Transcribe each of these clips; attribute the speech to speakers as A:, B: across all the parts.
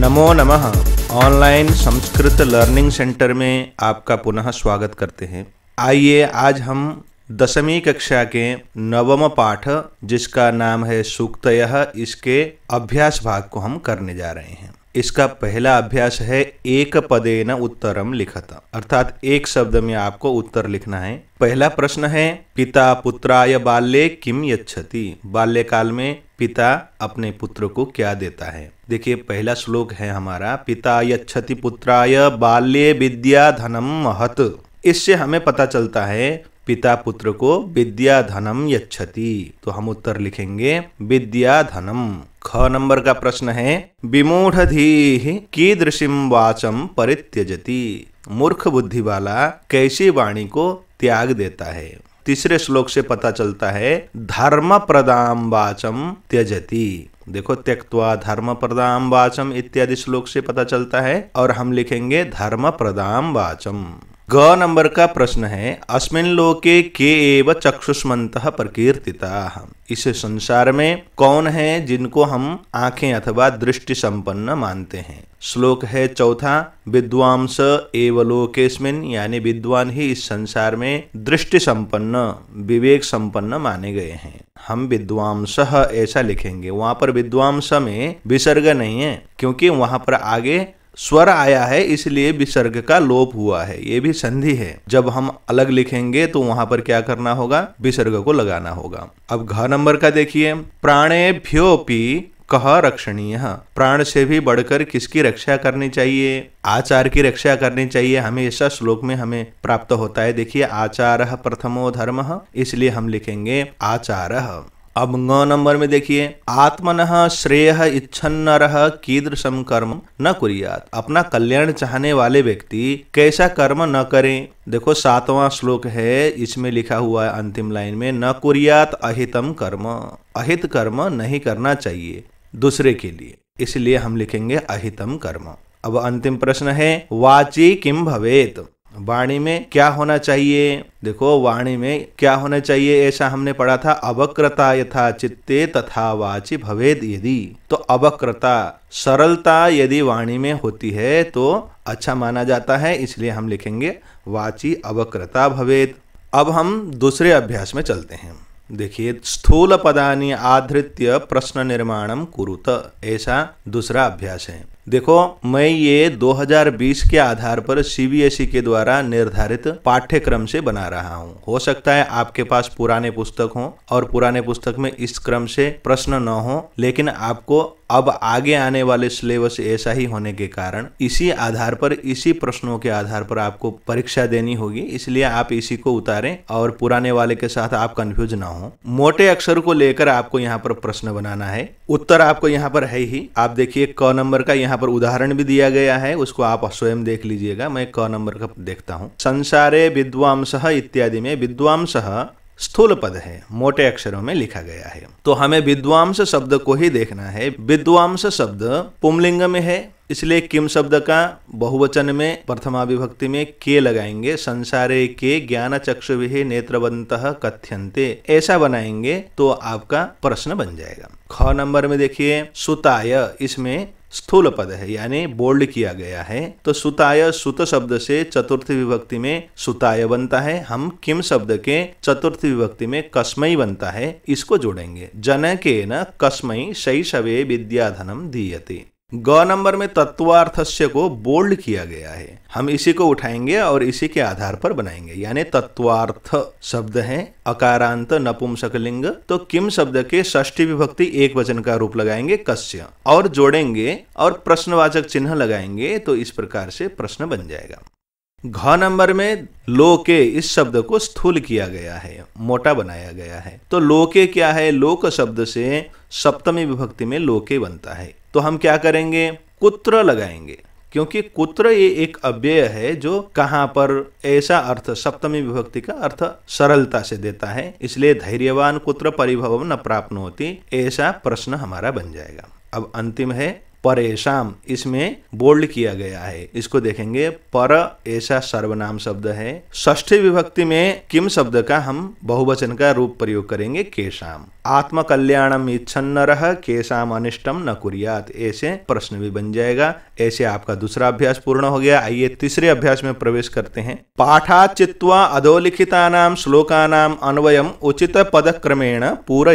A: नमो नमः online Sanskrit learning centre में आपका पुनः स्वागत करते हैं आइए आज हम दसवीं कक्षा के नवम पाठ जिसका नाम है सूक्तय इसके अभ्यास भाग को हम करने जा रहे हैं इसका पहला अभ्यास है एक पदे न उत्तरम लिखता अर्थात एक शब्द में आपको उत्तर लिखना है पहला प्रश्न है पिता पुत्राय बाल्य किम यच्छति बाल्यकाल में पिता अपने पुत्र को क्या देता है देखिए पहला श्लोक है हमारा पिता यच्छति पुत्राय बाल्य विद्या धनम महत इससे हमें पता चलता है पिता पुत्र को विद्या धनम यच्छति तो हम उत्तर लिखेंगे विद्या धनम ख नंबर का प्रश्न है विमूढ़धी कीदृशिम वाचम परित्यजती मूर्ख बुद्धि वाला कैसी वाणी को त्याग देता है तीसरे श्लोक से पता चलता है धर्म प्रदाम वाचम त्यजती देखो त्यक्वा धर्म प्रदाम वाचम इत्यादि श्लोक से पता चलता है और हम लिखेंगे धर्म प्रदाम वाचम ग नंबर का प्रश्न है अस्मिन लोके के एव चक्षुष्मत प्रकीर्तिता इस संसार में कौन है जिनको हम आंखें अथवा दृष्टि संपन्न मानते हैं श्लोक है चौथा विद्वांस एव लोकेस्मिन यानी विद्वान ही इस संसार में दृष्टि संपन्न विवेक संपन्न माने गए हैं हम विद्वांस ऐसा लिखेंगे वहां पर विद्वांस में विसर्ग नहीं है क्योंकि वहां पर आगे स्वर आया है इसलिए विसर्ग का लोप हुआ है ये भी संधि है जब हम अलग लिखेंगे तो वहां पर क्या करना होगा विसर्ग को लगाना होगा अब घ नंबर का देखिए प्राणे भ्योपी कह रक्षणीय प्राण से भी बढ़कर किसकी रक्षा करनी चाहिए आचार की रक्षा करनी चाहिए हमेशा श्लोक में हमें प्राप्त होता है देखिए आचार प्रथमो धर्म इसलिए हम लिखेंगे आचार अब ग नंबर में देखिए आत्मन श्रेय इच्छन्नर कीदृशम कर्म न कुरियात अपना कल्याण चाहने वाले व्यक्ति कैसा कर्म न करें देखो सातवां श्लोक है इसमें लिखा हुआ है अंतिम लाइन में न कुरियात अहितम कर्म अहित कर्म नहीं करना चाहिए दूसरे के लिए इसलिए हम लिखेंगे अहितम कर्म अब अंतिम प्रश्न है वाची किम भवेत वाणी में क्या होना चाहिए देखो वाणी में क्या होना चाहिए ऐसा हमने पढ़ा था अवक्रता यथा चित्ते तथा वाचि भवेद यदि तो अवक्रता सरलता यदि वाणी में होती है तो अच्छा माना जाता है इसलिए हम लिखेंगे वाची अवक्रता भवेद अब हम दूसरे अभ्यास में चलते हैं देखिए स्थूल पदानी आधृत्य प्रश्न निर्माणम कुरुत ऐसा दूसरा अभ्यास है देखो मैं ये 2020 के आधार पर सीबीएसई के द्वारा निर्धारित पाठ्यक्रम से बना रहा हूँ हो सकता है आपके पास पुराने पुस्तक हो और पुराने पुस्तक में इस क्रम से प्रश्न न हो लेकिन आपको अब आगे आने वाले सिलेबस ऐसा ही होने के कारण इसी आधार पर इसी प्रश्नों के आधार पर आपको परीक्षा देनी होगी इसलिए आप इसी को उतारें और पुराने वाले के साथ आप कंफ्यूज ना हो मोटे अक्षर को लेकर आपको यहाँ पर प्रश्न बनाना है उत्तर आपको यहाँ पर है ही आप देखिए क नंबर का यहाँ पर उदाहरण भी दिया गया है उसको आप स्वयं देख लीजिएगा मैं क नंबर का देखता हूँ संसारे विद्वांस इत्यादि में विद्वांस स्थूल पद है मोटे अक्षरों में लिखा गया है तो हमें विद्वांस शब्द को ही देखना है विद्वांस शब्द पुमलिंग में है इसलिए किम शब्द का बहुवचन में प्रथमा विभक्ति में के लगाएंगे संसारे के ज्ञान चक्षु भी नेत्रवंत कथ्यंते ऐसा बनाएंगे तो आपका प्रश्न बन जाएगा ख नंबर में देखिए सुताय इसमें स्थूल पद है यानी बोल्ड किया गया है तो सुताय सुत शब्द से चतुर्थ विभक्ति में सुताय बनता है हम किम शब्द के चतुर्थ विभक्ति में कस्मई बनता है इसको जोड़ेंगे जन के न कस्मई शैशवे विद्याधनम दीयते ग नंबर में तत्वार्थस्य को बोल्ड किया गया है हम इसी को उठाएंगे और इसी के आधार पर बनाएंगे यानी तत्वार्थ शब्द है अकारांत नपुंसकलिंग तो किम शब्द के षष्ठी विभक्ति एक वचन का रूप लगाएंगे कस्य और जोड़ेंगे और प्रश्नवाचक चिन्ह लगाएंगे तो इस प्रकार से प्रश्न बन जाएगा घ नंबर में लोके इस शब्द को स्थूल किया गया है मोटा बनाया गया है तो लोके क्या है लोक शब्द से सप्तमी विभक्ति में लोके बनता है तो हम क्या करेंगे कुत्र लगाएंगे क्योंकि कुत्र ये एक अव्यय है जो कहाँ पर ऐसा अर्थ सप्तमी विभक्ति का अर्थ सरलता से देता है इसलिए धैर्यवान कुत्र परिभव न प्राप्त होती ऐसा प्रश्न हमारा बन जाएगा अब अंतिम है परेशाम इसमें बोल्ड किया गया है इसको देखेंगे पर ऐसा सर्वनाम शब्द है ष्ठी विभक्ति में किम शब्द का हम बहुवचन का रूप प्रयोग करेंगे केशाम आत्मकल्याणम इच्छन रह केशाम अनिष्टम न कुरियात ऐसे प्रश्न भी बन जाएगा ऐसे आपका दूसरा अभ्यास पूर्ण हो गया आइए तीसरे अभ्यास में प्रवेश करते हैं पाठा चित्वा अधोलिखिता नाम श्लोका नाम अन्वयम उचित पद क्रमेण पूरा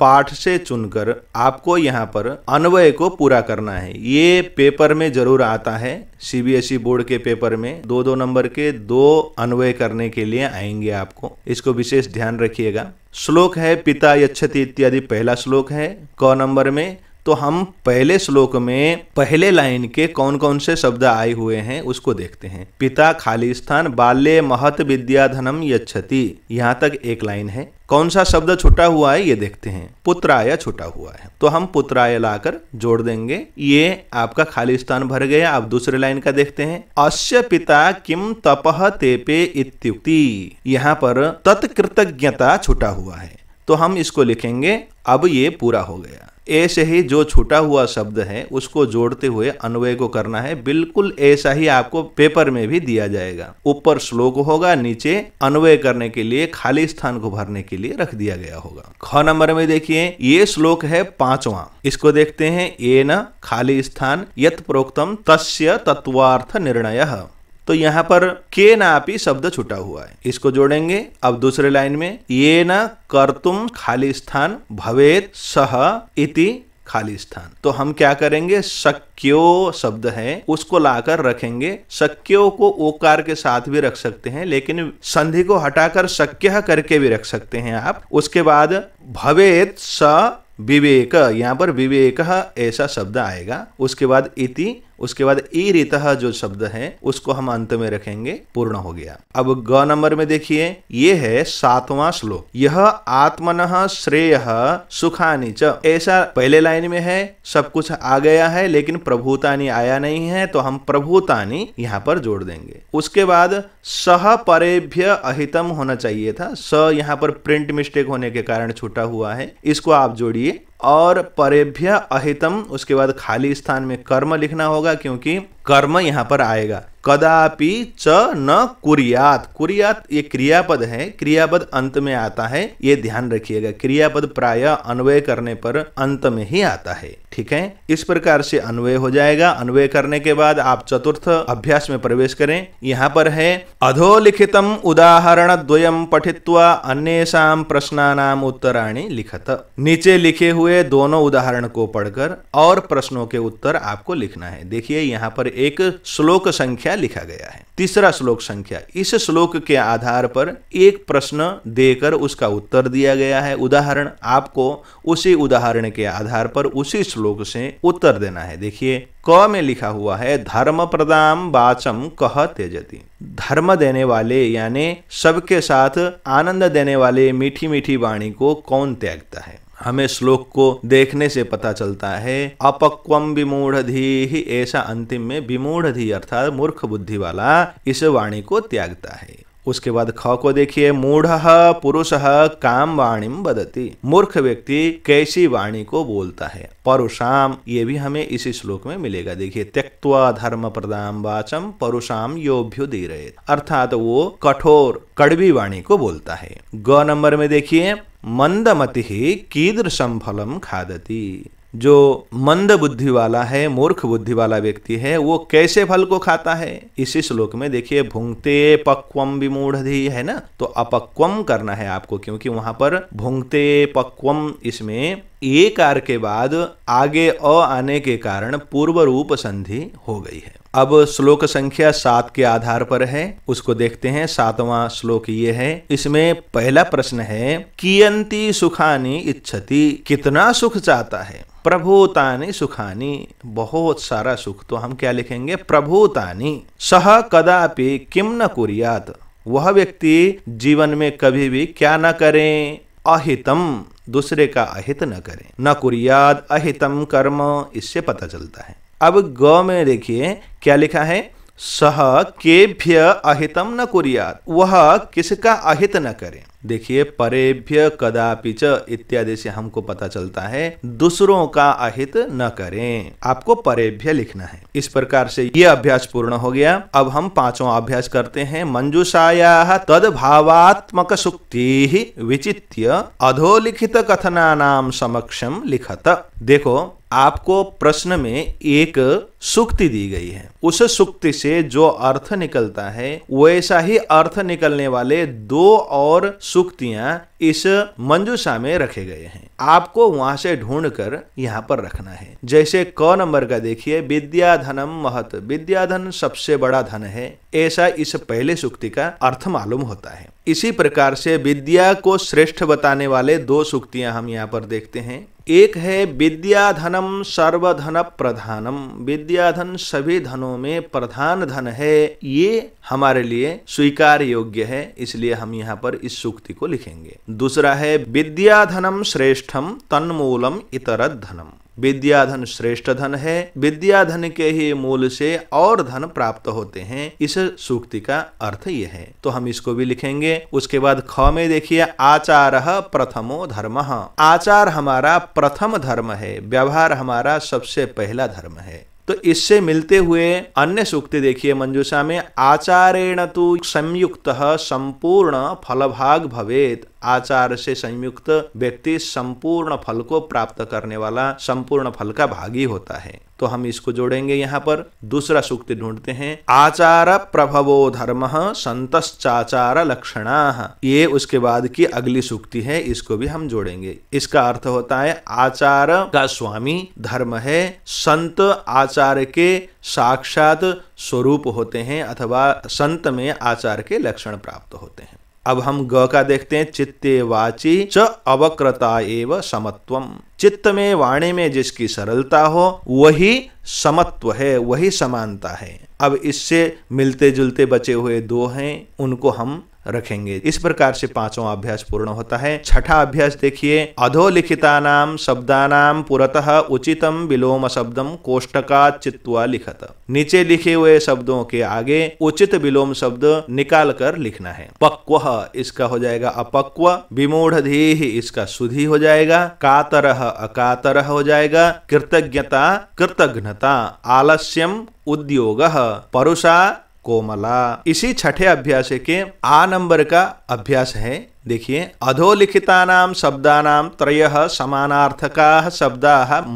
A: पाठ से चुनकर आपको यहाँ पर अन्वय को पूरा कर करना है ये पेपर में जरूर आता है सीबीएसई e बोर्ड के पेपर में दो दो नंबर के दो अन्वय करने के लिए आएंगे आपको इसको विशेष ध्यान रखिएगा श्लोक है पिता यक्षति इत्यादि पहला श्लोक है क नंबर में तो हम पहले श्लोक में पहले लाइन के कौन कौन से शब्द आए हुए हैं उसको देखते हैं पिता खाली स्थान बाल्य महत विद्याधनम यक्षति यहाँ तक एक लाइन है कौन सा शब्द छुटा हुआ है ये देखते हैं पुत्राय छुटा हुआ है तो हम पुत्राय लाकर जोड़ देंगे ये आपका खाली स्थान भर गया आप दूसरे लाइन का देखते हैं अश्य पिता किम तपह तेपे इत्युक्ति यहाँ पर तत्कृतज्ञता छुटा हुआ है तो हम इसको लिखेंगे अब ये पूरा हो गया ऐसे ही जो छूटा हुआ शब्द है उसको जोड़ते हुए अन्वय को करना है बिल्कुल ऐसा ही आपको पेपर में भी दिया जाएगा ऊपर श्लोक होगा नीचे अन्वय करने के लिए खाली स्थान को भरने के लिए रख दिया गया होगा ख नंबर में देखिए ये श्लोक है पांचवा इसको देखते हैं ये न खाली स्थान यत प्रोक्तम तस्य तत्वार्थ निर्णय तो यहाँ पर के ना आप शब्द छुटा हुआ है इसको जोड़ेंगे अब दूसरे लाइन में ये न कर तुम खाली स्थान भवेद सह इति खाली स्थान तो हम क्या करेंगे शक्यो शब्द है उसको लाकर रखेंगे शक्यो को ओकार के साथ भी रख सकते हैं लेकिन संधि को हटाकर शक्य करके भी रख सकते हैं आप उसके बाद भवेत स विवेक यहाँ पर विवेक ऐसा शब्द आएगा उसके बाद इति उसके बाद ई रित जो शब्द है उसको हम अंत में रखेंगे पूर्ण हो गया अब ग नंबर में देखिए ये है सातवां श्लोक यह आत्मन श्रेय सुखानी च ऐसा पहले लाइन में है सब कुछ आ गया है लेकिन प्रभुतानी आया नहीं है तो हम प्रभुतानी यहाँ पर जोड़ देंगे उसके बाद सह परेभ्य अहितम होना चाहिए था स यहाँ पर प्रिंट मिस्टेक होने के कारण छूटा हुआ है इसको आप जोड़िए और परेभ्य अहितम उसके बाद खाली स्थान में कर्म लिखना होगा क्योंकि कर्म यहाँ पर आएगा कदापि च न कुरियात कुरियात ये क्रियापद है क्रियापद अंत में आता है ये ध्यान रखिएगा क्रियापद प्राय अन्वय करने पर अंत में ही आता है ठीक है इस प्रकार से अन्वय हो जाएगा अन्वय करने के बाद आप चतुर्थ अभ्यास में प्रवेश करें यहाँ पर है अधोलिखितम उदाहरण द्वयम पठित्वा अन्येषा प्रश्नानाम उत्तराणी लिखत नीचे लिखे हुए दोनों उदाहरण को पढ़कर और प्रश्नों के उत्तर आपको लिखना है देखिए यहाँ पर एक श्लोक संख्या लिखा गया है तीसरा श्लोक संख्या इस श्लोक के आधार पर एक प्रश्न देकर उसका उत्तर दिया गया है उदाहरण आपको उसी उदाहरण के आधार पर उसी श्लोक से उत्तर देना है देखिए क में लिखा हुआ है धर्म प्रदान वाचम कह तेजती धर्म देने वाले यानी सबके साथ आनंद देने वाले मीठी मीठी वाणी को कौन त्यागता है हमें श्लोक को देखने से पता चलता है अपक्वम विमूढ़ ही ऐसा अंतिम में विमूढ़ अर्थात मूर्ख बुद्धि वाला इस वाणी को त्यागता है उसके बाद ख को देखिए मूढ़ पुरुष काम वाणी बदती मूर्ख व्यक्ति कैसी वाणी को बोलता है परुषाम ये भी हमें इसी श्लोक में मिलेगा देखिए त्यक्वा धर्म प्रदान वाचम परुषाम योभ्यु दे रहे अर्थात वो कठोर कड़वी वाणी को बोलता है ग नंबर में देखिए मंदमति ही कीदृशम फलम खादती जो मंद बुद्धि वाला है मूर्ख बुद्धि वाला व्यक्ति है वो कैसे फल को खाता है इसी श्लोक में देखिए भूंगते पक्वम विमूढ़ी है ना तो अपक्वम करना है आपको क्योंकि वहां पर भूंगते पक्वम इसमें एक आर के बाद आगे अ आने के कारण पूर्व रूप संधि हो गई है अब श्लोक संख्या सात के आधार पर है उसको देखते हैं सातवां श्लोक ये है इसमें पहला प्रश्न है कियंती सुखानी इच्छति कितना सुख चाहता है प्रभुतानी सुखानी बहुत सारा सुख तो हम क्या लिखेंगे प्रभुतानी सह कदापि किम न कुरियात वह व्यक्ति जीवन में कभी भी क्या न करें अहितम दूसरे का अहित न करें न कुरियाद अहितम कर्म इससे पता चलता है अब ग में देखिए क्या लिखा है सह के भय अहितम न कुरियात वह किसका अहित न करें देखिए परेभ्य कदापि च इत्यादि से हमको पता चलता है दूसरों का अहित न करें आपको परेभ्य लिखना है इस प्रकार से ये अभ्यास पूर्ण हो गया अब हम पांचवा अभ्यास करते हैं मंजूषाया तद भावात्मक सुक्ति विचित्य अधोलिखित कथना नाम समक्षम लिखत देखो आपको प्रश्न में एक सुक्ति दी गई है उस सुक्ति से जो अर्थ निकलता है वैसा ही अर्थ निकलने वाले दो और सूक्तियाँ इस मंजूषा में रखे गए हैं आपको वहां से ढूंढ कर यहाँ पर रखना है जैसे क नंबर का देखिए धनम महत विद्याधन सबसे बड़ा धन है ऐसा इस पहले सुक्ति का अर्थ मालूम होता है इसी प्रकार से विद्या को श्रेष्ठ बताने वाले दो सुक्तियां हम यहाँ पर देखते हैं एक है विद्याधनम सर्वधन प्रधानम विद्याधन सभी धनों में प्रधान धन है ये हमारे लिए स्वीकार योग्य है इसलिए हम यहाँ पर इस सूक्ति को लिखेंगे दूसरा है विद्याधनम श्रेष्ठम तन्मूलम इतर धनम विद्याधन श्रेष्ठ धन है विद्याधन के ही मूल से और धन प्राप्त होते हैं इस सूक्ति का अर्थ यह है तो हम इसको भी लिखेंगे उसके बाद ख में देखिए आचार प्रथमो धर्म आचार हमारा प्रथम धर्म है व्यवहार हमारा सबसे पहला धर्म है तो इससे मिलते हुए अन्य सूक्ति देखिए मंजूषा में आचारेण तो संयुक्त संपूर्ण फलभाग भवेत आचार से संयुक्त व्यक्ति संपूर्ण फल को प्राप्त करने वाला संपूर्ण फल का भागी होता है तो हम इसको जोड़ेंगे यहाँ पर दूसरा सूक्ति ढूंढते हैं आचार प्रभवो धर्म संतश्चाचार लक्षण ये उसके बाद की अगली सूक्ति है इसको भी हम जोड़ेंगे इसका अर्थ होता है आचार का स्वामी धर्म है संत आचार के साक्षात स्वरूप होते हैं अथवा संत में आचार के लक्षण प्राप्त होते हैं अब हम ग का देखते हैं चित्ते वाची च अवक्रता एवं समत्व चित्त में वाणी में जिसकी सरलता हो वही समत्व है वही समानता है अब इससे मिलते जुलते बचे हुए दो हैं उनको हम रखेंगे इस प्रकार से पांचों अभ्यास पूर्ण होता है छठा अभ्यास देखिए अधोलिखिता नाम शब्दानाम पुरतः उचितम विलोम शब्दम कोष्टका चित्वा लिखत नीचे लिखे हुए शब्दों के आगे उचित विलोम शब्द निकाल कर लिखना है पक्व इसका हो जाएगा अपक्व विमूढ़ इसका सुधी हो जाएगा कातर अकातर हो जाएगा कृतज्ञता कृतघ्नता आलस्यम उद्योग परुषा कोमला इसी छठे अभ्यास के आ नंबर का अभ्यास है देखिए अधोलिखिता शब्द नाम त्रय समानार्थका शब्द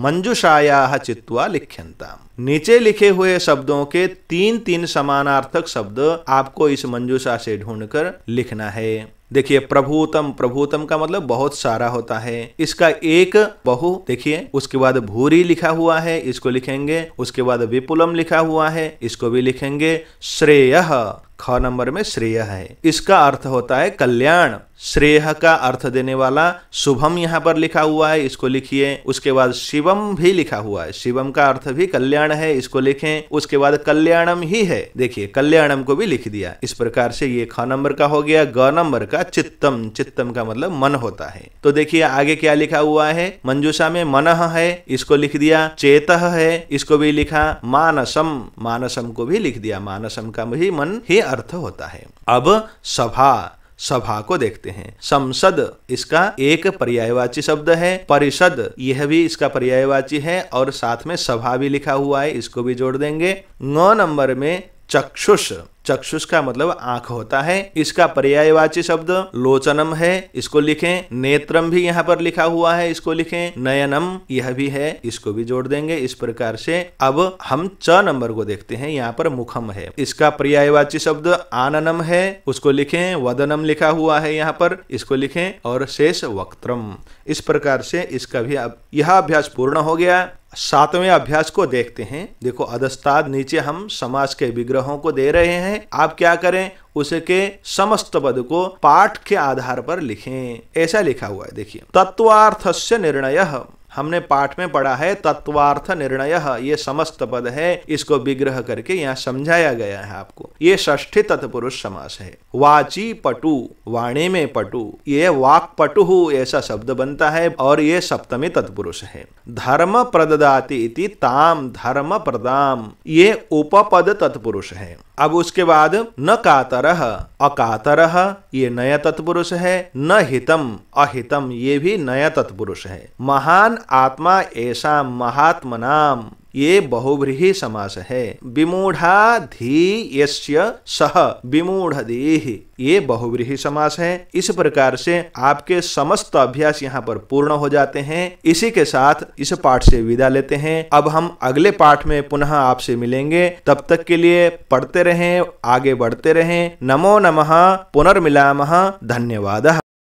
A: मंजुषाया चित्वा लिख्यंता नीचे लिखे हुए शब्दों के तीन तीन समानार्थक शब्द आपको इस मंजूषा से ढूंढकर लिखना है देखिए प्रभुतम प्रभुतम का मतलब बहुत सारा होता है इसका एक बहु देखिए उसके बाद भूरी लिखा हुआ है इसको लिखेंगे उसके बाद विपुलम लिखा हुआ है इसको भी लिखेंगे श्रेय ख नंबर में श्रेय है इसका अर्थ होता है कल्याण श्रेय का अर्थ देने वाला शुभम यहाँ पर लिखा हुआ है इसको लिखिए उसके बाद शिवम भी लिखा हुआ है शिवम का अर्थ भी कल्याण कल्याण है इसको लिखें उसके बाद कल्याणम ही है देखिए कल्याणम को भी लिख दिया इस प्रकार से ये ख नंबर का हो गया ग नंबर का चित्तम चित्तम का मतलब मन होता है तो देखिए आगे क्या लिखा हुआ है मंजूषा में मन है इसको लिख दिया चेत है इसको भी लिखा मानसम मानसम को भी लिख दिया मानसम का भी मन ही अर्थ होता है अब सभा सभा को देखते हैं संसद इसका एक पर्यायवाची शब्द है परिषद यह भी इसका पर्यायवाची है और साथ में सभा भी लिखा हुआ है इसको भी जोड़ देंगे नौ नंबर में चक्षुष चक्षुष का मतलब आंख होता है इसका पर्यायवाची शब्द लोचनम है इसको लिखें नेत्रम भी यहाँ पर लिखा हुआ है इसको लिखें नयनम यह भी है इसको भी जोड़ देंगे इस प्रकार से अब हम च नंबर को देखते हैं यहाँ पर मुखम है इसका पर्यायवाची शब्द आननम है उसको लिखें वदनम लिखा हुआ है यहाँ पर इसको लिखें और शेष वक्त्रम इस प्रकार से इसका भी यह अभ्यास पूर्ण हो गया सातवें अभ्यास को देखते हैं देखो अधस्ताद नीचे हम समाज के विग्रहों को दे रहे हैं आप क्या करें उसके समस्त पद को पाठ के आधार पर लिखें ऐसा लिखा हुआ है देखिए तत्वार्थस्य से निर्णय हमने पाठ में पढ़ा है तत्वार्थ निर्णय ये समस्त पद है इसको विग्रह करके यहाँ समझाया गया है आपको ये ष्ठी तत्पुरुष समास है वाची पटु वाणी में पटु ये वाक पटु ऐसा शब्द बनता है और ये सप्तमी तत्पुरुष है धर्म प्रददाती ताम धर्म प्रदाम ये उपपद तत्पुरुष है अब उसके बाद न कातर अकातर ये नया तत्पुरुष है न हितम अहितम ये भी नया तत्पुरुष है महान आत्मा ऐसा महात्म नाम ये बहुव्रीही समास है विमूढ़ा धी यश्य सह विमूढ़ देह ये बहुव्रीही समास है इस प्रकार से आपके समस्त अभ्यास यहाँ पर पूर्ण हो जाते हैं इसी के साथ इस पाठ से विदा लेते हैं अब हम अगले पाठ में पुनः आपसे मिलेंगे तब तक के लिए पढ़ते रहें आगे बढ़ते रहें नमो नमः पुनर्मिलामः धन्यवाद